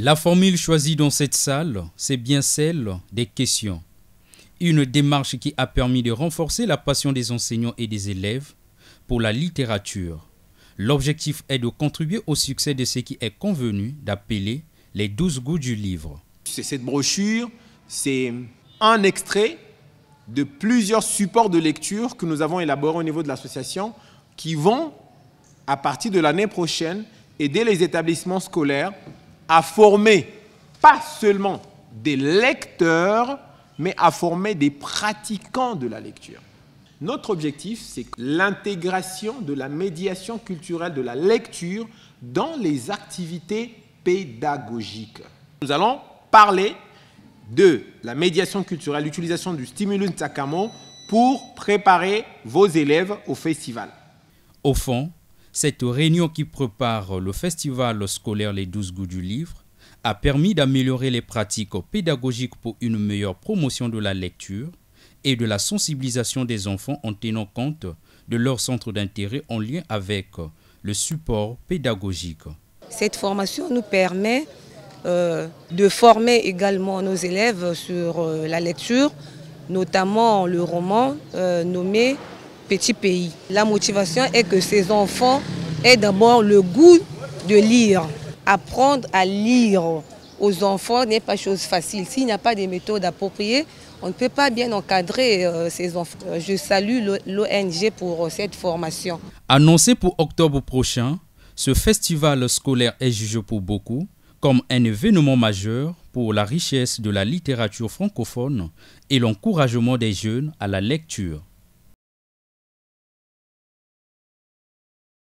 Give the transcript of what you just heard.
La formule choisie dans cette salle, c'est bien celle des questions. Une démarche qui a permis de renforcer la passion des enseignants et des élèves pour la littérature. L'objectif est de contribuer au succès de ce qui est convenu d'appeler les douze goûts du livre. Cette brochure, c'est un extrait de plusieurs supports de lecture que nous avons élaborés au niveau de l'association qui vont, à partir de l'année prochaine, aider les établissements scolaires à former pas seulement des lecteurs, mais à former des pratiquants de la lecture. Notre objectif, c'est l'intégration de la médiation culturelle de la lecture dans les activités pédagogiques. Nous allons parler de la médiation culturelle, l'utilisation du stimulus Sakamo pour préparer vos élèves au festival. Au fond, cette réunion qui prépare le festival scolaire Les 12 goûts du livre a permis d'améliorer les pratiques pédagogiques pour une meilleure promotion de la lecture et de la sensibilisation des enfants en tenant compte de leur centre d'intérêt en lien avec le support pédagogique. Cette formation nous permet euh, de former également nos élèves sur euh, la lecture, notamment le roman euh, nommé pays. La motivation est que ces enfants aient d'abord le goût de lire. Apprendre à lire aux enfants n'est pas chose facile. S'il n'y a pas des méthodes appropriées, on ne peut pas bien encadrer euh, ces enfants. Je salue l'ONG pour euh, cette formation. Annoncé pour octobre prochain, ce festival scolaire est jugé pour beaucoup comme un événement majeur pour la richesse de la littérature francophone et l'encouragement des jeunes à la lecture.